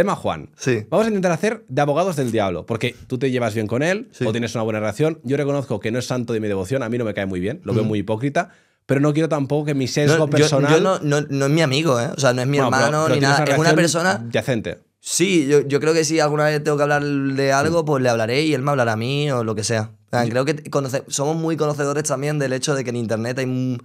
Tema Juan. Sí. Vamos a intentar hacer de abogados del diablo, porque tú te llevas bien con él o tienes una buena relación. Yo reconozco que no es santo de mi devoción, a mí no me cae muy bien, lo veo mm. muy hipócrita, pero no quiero tampoco que mi sesgo no, personal. Yo, no, es mi amigo, ¿eh? O sea, no es mi hermano ni nada. es una persona. Yacente. Sí, yo, creo que si alguna vez tengo que hablar de algo, pues le hablaré y él me hablará a mí o lo que sea. creo que somos muy conocedores también del hecho de que en Internet hay un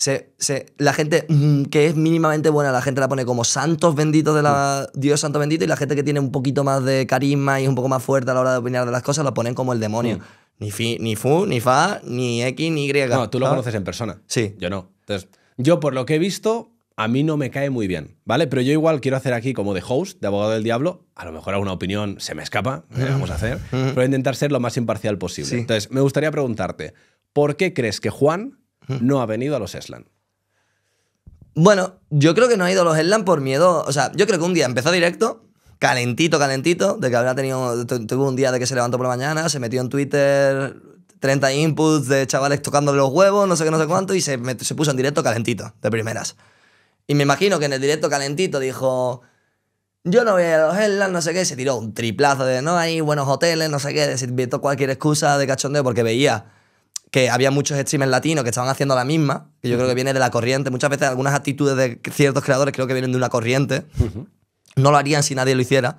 se, la gente mm, que es mínimamente buena, la gente la pone como santos benditos de la. Mm. Dios santo bendito, y la gente que tiene un poquito más de carisma y es un poco más fuerte a la hora de opinar de las cosas, la ponen como el demonio. Mm. Ni, ni fu, ni fa, ni x, ni y. No, tú lo conoces en persona. Sí. Yo no. Entonces, yo por lo que he visto, a mí no me cae muy bien, ¿vale? Pero yo igual quiero hacer aquí como de host, de abogado del diablo, a lo mejor alguna opinión se me escapa, ¿eh? vamos a hacer, pero intentar ser lo más imparcial posible. Entonces, me gustaría preguntarte, ¿por qué crees que Juan no ha venido a los Eslan. Bueno, yo creo que no ha ido a los Eslan por miedo. O sea, yo creo que un día empezó directo, calentito, calentito, de que habrá tenido. Tuvo un día de que se levantó por la mañana, se metió en Twitter, 30 inputs de chavales tocando los huevos, no sé qué, no sé cuánto, y se, puso en directo calentito, de primeras. Y me imagino que en el directo calentito dijo. Yo no voy a los Eslan, no sé qué. Se tiró un triplazo de no hay buenos hoteles, no sé qué. Se inventó cualquier excusa de cachondeo porque veía que había muchos streamers latinos que estaban haciendo la misma, que yo creo que viene de la corriente. Muchas veces algunas actitudes de ciertos creadores creo que vienen de una corriente. No lo harían si nadie lo hiciera.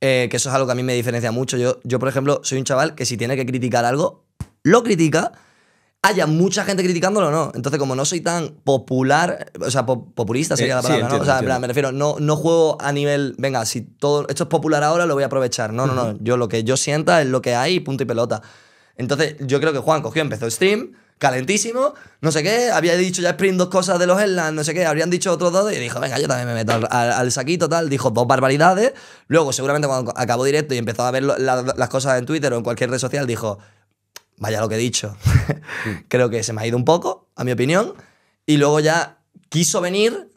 Eh, que eso es algo que a mí me diferencia mucho. Yo, yo, por ejemplo, soy un chaval que si tiene que criticar algo, lo critica, haya mucha gente criticándolo o no. Entonces, como no soy tan popular, o sea, populista sería eh, la palabra, ¿no? O sea, me refiero, no, no juego a nivel, venga, si todo esto es popular ahora, lo voy a aprovechar. No, no, no. Yo lo que yo sienta es lo que hay, punto y pelota. Entonces, yo creo que Juan cogió, empezó stream, calentísimo, no sé qué, había dicho ya Sprint dos cosas de los Headlands, no sé qué, habrían dicho otros dos, y dijo, venga, yo también me meto al, saquito, tal, dijo dos barbaridades, luego seguramente cuando acabó directo y empezó a ver las cosas en Twitter o en cualquier red social, dijo, vaya lo que he dicho, hmm. creo que se me ha ido un poco, a mi opinión, y luego ya quiso venir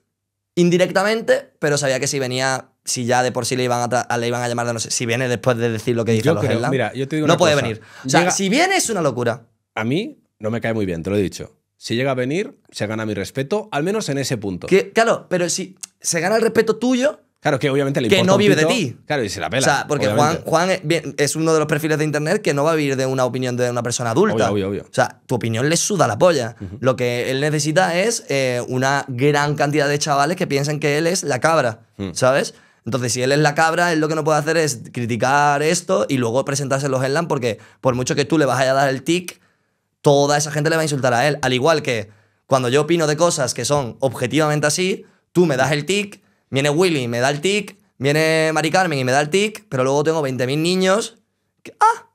indirectamente, pero sabía que si venía si ya de por sí le iban a, le iban a llamar de no sé, si viene después de decir lo que dijo los No puede venir. O sea, si viene es una locura. A mí no me cae muy bien, te lo he dicho. Si llega a venir, se gana mi respeto, al menos en ese punto. claro, pero si se gana el respeto tuyo, Claro, que obviamente le Que no vive de ti. Claro, y se la pela. O sea, porque Juan, es uno de los perfiles de internet que no va a vivir de una opinión de una persona adulta. Obvio, obvio, O sea, tu opinión le suda la polla. Lo que él necesita es eh, una gran cantidad de chavales que piensen que él es la cabra, mm. ¿sabes? Entonces, si él es la cabra, él lo que no puede hacer es criticar esto y luego presentarse en los headlines porque por mucho que tú le vayas a dar el tic, toda esa gente le va a insultar a él. Al igual que cuando yo opino de cosas que son objetivamente así, tú me das el tic, viene Willy y me da el tic, viene Mari Carmen y me da el tic, pero luego tengo 20.000 niños que... ¡Ah!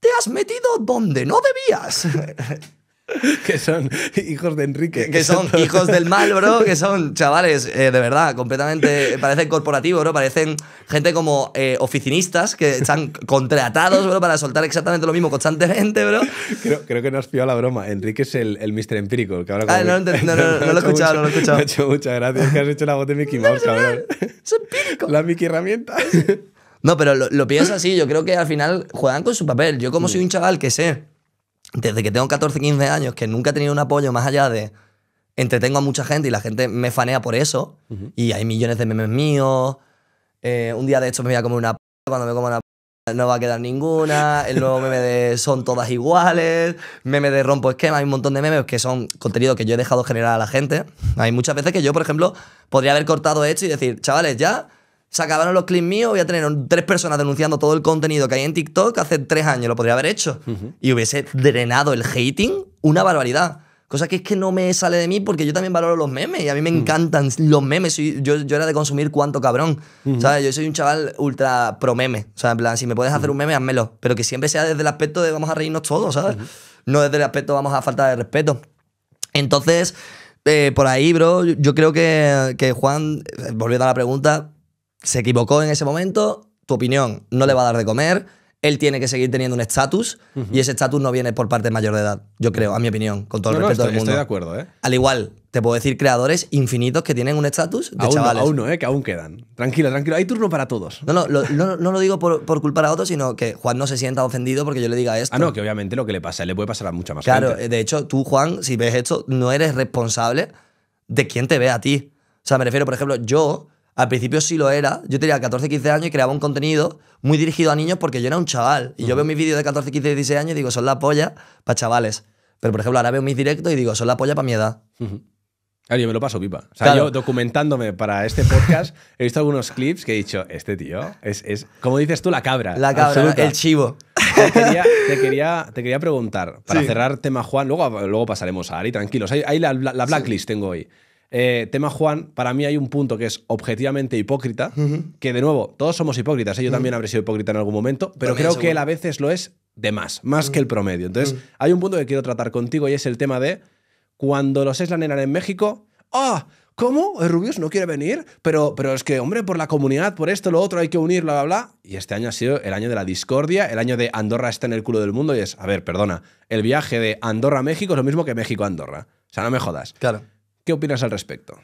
Te has metido donde no debías. que son hijos de Enrique. Que, son, hijos del mal, bro. Que son chavales, eh, de verdad, completamente. Eh, parecen corporativos, bro. Parecen gente como eh, oficinistas que están contratados, bro, para soltar exactamente lo mismo constantemente, bro. Creo, creo que no has pillado la broma. Enrique es el, el Mr. Empírico. ahora no, lo he escuchado, no lo he escuchado. muchas gracias. Que has hecho la voz de Mickey Mouse, cabrón. Es empírico. La Mickey herramienta. No, pero lo, lo piensas así. Yo creo que al final juegan con su papel. Yo, como mm. soy un chaval que sé desde que tengo 14, 15 años, que nunca he tenido un apoyo más allá de entretengo a mucha gente y la gente me fanea por eso. Y hay millones de memes míos. Eh, un día de hecho me voy a comer una p cuando me coma una p no va a quedar ninguna. El nuevo meme de son todas iguales. Meme de rompo esquema. Hay un montón de memes que son contenido que yo he dejado generar a la gente. Hay muchas veces que yo, por ejemplo, podría haber cortado esto y decir, chavales, ya se acabaron los clips míos, voy a tener tres personas denunciando todo el contenido que hay en TikTok hace tres años lo podría haber hecho. Y hubiese drenado el hating una barbaridad. Cosa que es que no me sale de mí porque yo también valoro los memes y a mí me mm. encantan los memes. yo, era de consumir cuánto cabrón. ¿sabes? Yo soy un chaval ultra pro meme. O sea, en plan, si me puedes hacer un meme, házmelo. Pero que siempre sea desde el aspecto de vamos a reírnos todos, ¿sabes? No desde el aspecto vamos a falta de respeto. Entonces, eh, por ahí, bro, yo creo que, que Juan, eh, volviendo a la pregunta, se equivocó en ese momento, tu opinión no le va a dar de comer, él tiene que seguir teniendo un estatus y ese estatus no viene por parte mayor de edad, yo creo, a mi opinión, con todo el respeto del mundo. Estoy de acuerdo, ¿eh? Al igual, te puedo decir creadores infinitos que tienen un estatus de chavales. aún ¿eh? Que aún quedan. Tranquilo, tranquilo, hay turno para todos. No, no, lo, no, lo digo por, por culpar a otros, sino que Juan no se sienta ofendido porque yo le diga esto. Ah, no, que obviamente lo que le pasa le puede pasar a mucha más gente. Claro, de hecho, tú, Juan, si ves esto, no eres responsable de quién te ve a ti. O sea, me refiero, por ejemplo, yo al principio sí lo era. Yo tenía 14, 15 años y creaba un contenido muy dirigido a niños porque yo era un chaval. Y yo veo mis vídeos de 14, 15, 16 años y digo, son la polla para chavales. Pero, por ejemplo, ahora veo mis directos y digo, son la polla para mi edad. Uh yo me lo paso pipa. O sea, yo documentándome para este podcast, he visto algunos clips que he dicho, este tío es, es como dices tú, la cabra. La cabra, el chivo. Te quería, te quería, preguntar, para cerrar tema Juan, luego, luego pasaremos a Ari, tranquilos. ahí la, blacklist tengo hoy. Eh, tema Juan, para mí hay un punto que es objetivamente hipócrita, que de nuevo, todos somos hipócritas, ¿eh? yo también habré sido hipócrita en algún momento, pero creo que él a veces lo es de más, más que el promedio. Entonces, hay un punto que quiero tratar contigo y es el tema de cuando los eslaneran en México, ¡ah! ¡oh! ¿Cómo? Rubius no quiere venir, pero, pero es que, hombre, por la comunidad, por esto, lo otro, hay que unir, bla, bla, bla. Y este año ha sido el año de la discordia, el año de Andorra está en el culo del mundo y es, a ver, perdona, el viaje de Andorra a México es lo mismo que México a Andorra. O sea, no me jodas. Claro. ¿Qué opinas al respecto?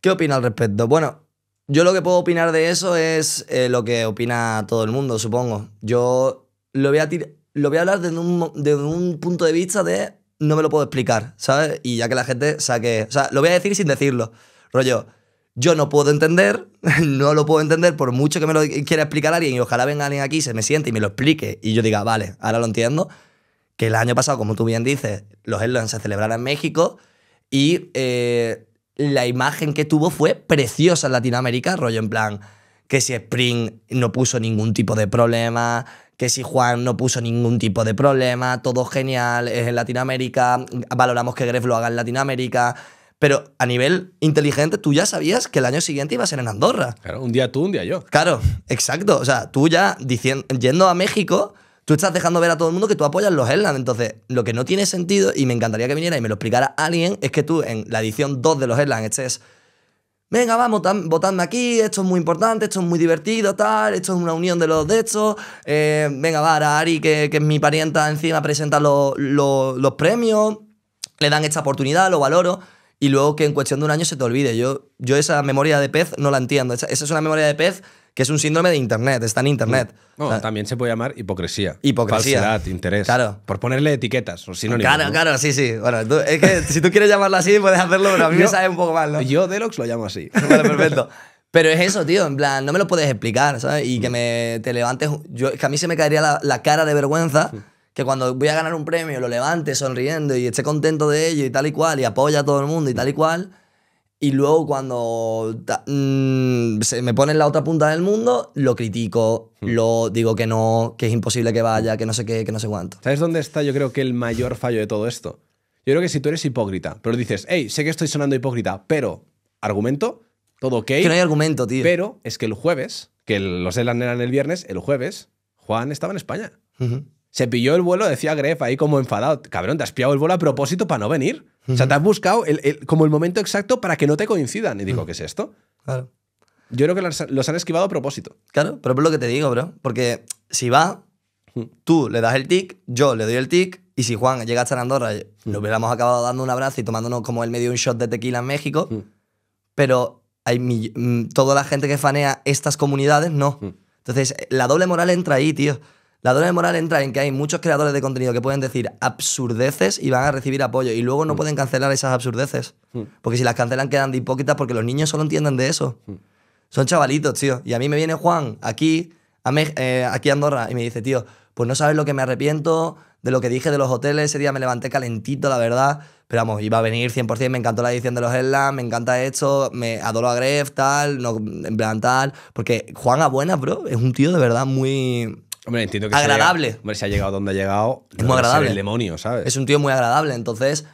¿Qué opina al respecto? Bueno, yo lo que puedo opinar de eso es eh, lo que opina todo el mundo, supongo. Yo lo voy a, lo voy a hablar desde un, un punto de vista de no me lo puedo explicar, ¿sabes? Y ya que la gente saque... O sea, lo voy a decir sin decirlo. Rollo, yo no puedo entender, no lo puedo entender por mucho que me lo quiera explicar alguien y ojalá venga alguien aquí, se me siente y me lo explique y yo diga, vale, ahora lo entiendo. Que el año pasado, como tú bien dices, los hellos se celebraron en México y eh, la imagen que tuvo fue preciosa en Latinoamérica, rollo en plan, que si Spring no puso ningún tipo de problema, que si Juan no puso ningún tipo de problema, todo genial, es en Latinoamérica, valoramos que Gref lo haga en Latinoamérica. Pero a nivel inteligente, tú ya sabías que el año siguiente iba a ser en Andorra. Claro, un día tú, un día yo. Claro, exacto. O sea, tú ya yendo a México, tú estás dejando ver a todo el mundo que tú apoyas los Helan. Entonces, lo que no tiene sentido, y me encantaría que viniera y me lo explicara alguien, es que tú en la edición 2 de los este estés. Venga, vamos, votadme aquí, esto es muy importante, esto es muy divertido, tal, esto es una unión de los de estos. Eh, venga, va, a Ari, que, es mi parienta encima, presenta los, premios, le dan esta oportunidad, lo valoro y luego que en cuestión de un año se te olvide. Yo, yo esa memoria de pez no la entiendo. esa es una memoria de pez que es un síndrome de Internet, está en Internet. No, también se puede llamar hipocresía. Hipocresía. Falsedad, interés. Claro. Por ponerle etiquetas o sinónimos. Claro, claro, sí, sí. Bueno, es que si tú quieres llamarlo así, puedes hacerlo, pero a mí me sabe un poco mal, Yo Delox lo llamo así. Vale, perfecto. Pero es eso, tío, en plan, no me lo puedes explicar, ¿sabes? Y que mm. me, te levantes, yo, que a mí se me caería la, la cara de vergüenza que cuando voy a ganar un premio lo levante sonriendo y esté contento de ello y tal y cual, y apoya a todo el mundo y tal y cual, y luego cuando mm, se me pone en la otra punta del mundo, lo critico, hmm. lo digo que no, que es imposible que vaya, que no sé qué, que no sé cuánto. ¿Sabes dónde está yo creo que el mayor fallo de todo esto? Yo creo que si tú eres hipócrita, pero dices, hey, sé que estoy sonando hipócrita, pero argumento, todo ok. Que hay argumento, tío. Pero es que el jueves, que los Elan eran el viernes, el jueves, Juan estaba en España. Se pilló el vuelo, decía Gref, ahí como enfadado. Cabrón, te has pillado el vuelo a propósito para no venir. O sea, te has buscado como el momento exacto para que no te coincidan. Y digo, que ¿qué es esto? Claro. Yo creo que los, han esquivado a propósito. Claro, pero es lo que te digo, bro. Porque si va, tú le das el tic, yo le doy el tic, y si Juan llega hasta Andorra, eh, nos hubiéramos acabado dando un abrazo y tomándonos como él medio un shot de tequila en México. Pero hay mm, toda la gente que fanea estas comunidades, no. Entonces, la doble moral entra ahí, tío. La de moral entra en que hay muchos creadores de contenido que pueden decir absurdeces y van a recibir apoyo y luego no mm. pueden cancelar esas absurdeces. Mm. Porque si las cancelan quedan de hipócritas porque los niños solo entienden de eso. Mm. Son chavalitos, tío. Y a mí me viene Juan aquí a, eh, aquí a Andorra y me dice, tío, pues no sabes lo que me arrepiento de lo que dije de los hoteles. Ese día me levanté calentito, la verdad. Pero vamos, iba a venir 100%. Me encantó la edición de los Headlands, me encanta esto, me adoro a Gref, tal, no, en plan tal. Porque Juan Abuena, bro, es un tío de verdad muy entiendo agradable. hombre, se ha llegado donde ha llegado. Es muy agradable. El demonio, ¿sabes? Es un tío muy agradable. Entonces,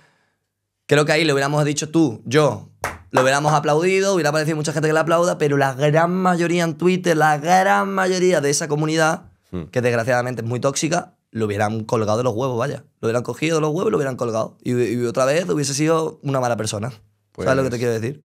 creo que ahí le hubiéramos dicho tú, yo, lo hubiéramos aplaudido, hubiera aparecido mucha gente que le aplauda, pero la gran mayoría en Twitter, la gran mayoría de esa comunidad, hmm. que desgraciadamente es muy tóxica, lo hubieran colgado los huevos, vaya. Lo hubieran cogido los huevos y lo hubieran colgado. Y, otra vez hubiese sido una mala persona. Pues, ¿Sabes lo que te quiero decir?